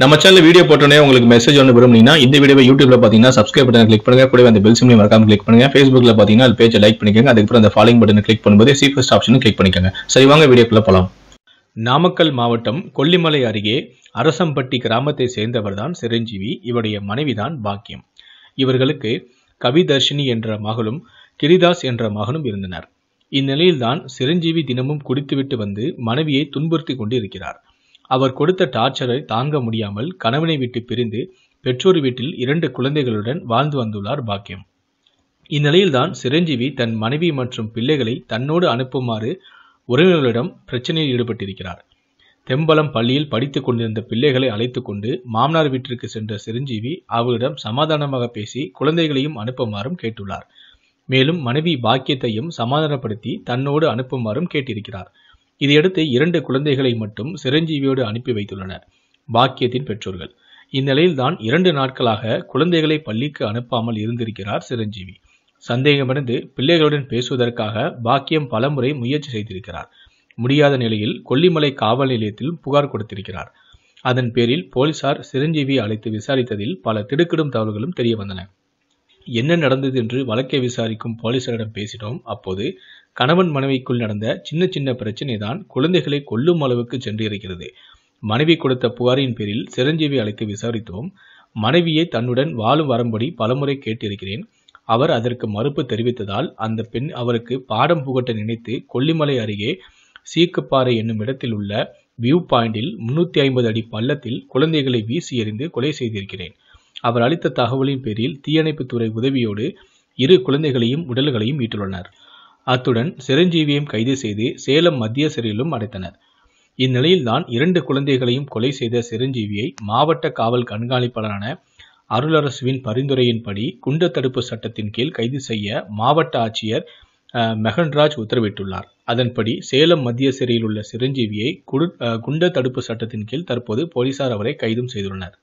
நம்ம channel video போட்டோன்னே உங்களுக்கு மெசேஜ் ஒன்று விரும்புனீங்கன்னா இந்த வீடியோ யூடியூப்ல பார்த்தீங்கன்னா சப்ஸ்கிரைப் பட்டன் கிளிக் பண்ணுங்க கூட அந்த பெல் சிம்லையும் மறக்காம கிளிக் பண்ணுங்க ஃபேஸ்புக்ல பார்த்தீங்கன்னா அது பேஜை லைக் பண்ணிக்கோங்க அதுக்கப்புறம் அந்த ஃபாலோயிங் பட்டன் கிளிக் பண்ணும்போது சி ஃபர்ஸ்ட் ஆப்ஷனும் கிளிக் பண்ணிக்கோங்க சரி வாங்க வீடியோக்குள்ள போகலாம் நாமக்கல் மாவட்டம் கொல்லிமலை அருகே அரசம்பட்டி கிராமத்தை சேர்ந்தவர் தான் சிரஞ்சீவி இவருடைய மனைவிதான் பாக்கியம் இவர்களுக்கு கவிதர்ஷினி என்ற மகளும் கிரிதாஸ் என்ற மகனும் இருந்தனர் இந்நிலையில்தான் சிரஞ்சீவி தினமும் குடித்துவிட்டு வந்து மனைவியை துன்புறுத்தி கொண்டு இருக்கிறார் அவர் கொடுத்த டார்ச்சரை தாங்க முடியாமல் கணவனை விட்டு பிரிந்து பெற்றோர் வீட்டில் இரண்டு குழந்தைகளுடன் வாழ்ந்து வந்துள்ளார் பாக்கியம் இந்நிலையில்தான் சிரஞ்சீவி தன் மனைவி மற்றும் பிள்ளைகளை தன்னோடு அனுப்புமாறு உறவினர்களிடம் பிரச்சனையில் ஈடுபட்டிருக்கிறார் தெம்பலம் பள்ளியில் படித்துக் கொண்டிருந்த பிள்ளைகளை அழைத்து கொண்டு மாமனார் வீட்டிற்கு சென்ற சிரஞ்சீவி அவரிடம் சமாதானமாக பேசி குழந்தைகளையும் அனுப்புமாறும் கேட்டுள்ளார் மேலும் மனைவி பாக்கியத்தையும் சமாதானப்படுத்தி தன்னோடு அனுப்புமாறும் கேட்டிருக்கிறார் இதையடுத்து இரண்டு குழந்தைகளை மட்டும் சிரஞ்சீவியோடு அனுப்பி வைத்துள்ளனர் பாக்கியத்தின் பெற்றோர்கள் இந்நிலையில்தான் இரண்டு நாட்களாக குழந்தைகளை பள்ளிக்கு அனுப்பாமல் இருந்திருக்கிறார் சிரஞ்சீவி சந்தேகமடைந்து பிள்ளைகளுடன் பேசுவதற்காக பாக்கியம் பலமுறை முயற்சி செய்திருக்கிறார் முடியாத நிலையில் கொல்லிமலை காவல் நிலையத்தில் புகார் கொடுத்திருக்கிறார் அதன் பேரில் போலீசார் சிரஞ்சீவி அழைத்து விசாரித்ததில் பல திடுக்கிடும் தகவல்களும் தெரிய வந்தன என்ன நடந்தது என்று வழக்கை விசாரிக்கும் போலீசாரிடம் பேசினோம் அப்போது கணவன் மனைவிக்குள் நடந்த சின்ன சின்ன பிரச்சனை தான் குழந்தைகளை கொல்லும் அளவுக்கு சென்றிருக்கிறது மனைவி கொடுத்த புகாரின் பேரில் சிரஞ்சீவி அழைத்து விசாரித்தோம் மனைவியை தன்னுடன் வாழும் வரும்படி பலமுறை கேட்டிருக்கிறேன் அவர் அதற்கு மறுப்பு தெரிவித்ததால் அந்த பெண் அவருக்கு பாடம் புகட்ட நினைத்து கொல்லிமலை அருகே சீக்குப்பாறை என்னும் இடத்தில் உள்ள வியூ பாயிண்டில் முன்னூத்தி ஐம்பது அடி பள்ளத்தில் குழந்தைகளை வீசி எறிந்து கொலை செய்திருக்கிறேன் அவர் அளித்த தகவலின் பேரில் தீயணைப்புத்துறை உதவியோடு இரு குழந்தைகளையும் உடல்களையும் மீட்டுள்ளனர் அத்துடன் சிரஞ்சீவியும் கைது செய்து சேலம் மத்திய சிறையிலும் அடைத்தனர் இந்நிலையில்தான் இரண்டு குழந்தைகளையும் கொலை செய்த சிரஞ்சீவியை மாவட்ட காவல் கண்காணிப்பாளரான அருளரசுவின் பரிந்துரையின்படி குண்ட தடுப்பு சட்டத்தின் கீழ் கைது செய்ய மாவட்ட ஆட்சியர் மெகன்ராஜ் உத்தரவிட்டுள்ளார் அதன்படி சேலம் மத்திய சிறையில் உள்ள சிரஞ்சீவியை குடு குண்ட தடுப்பு சட்டத்தின் கீழ் தற்போது போலீசார் அவரை கைதும் செய்துள்ளனர்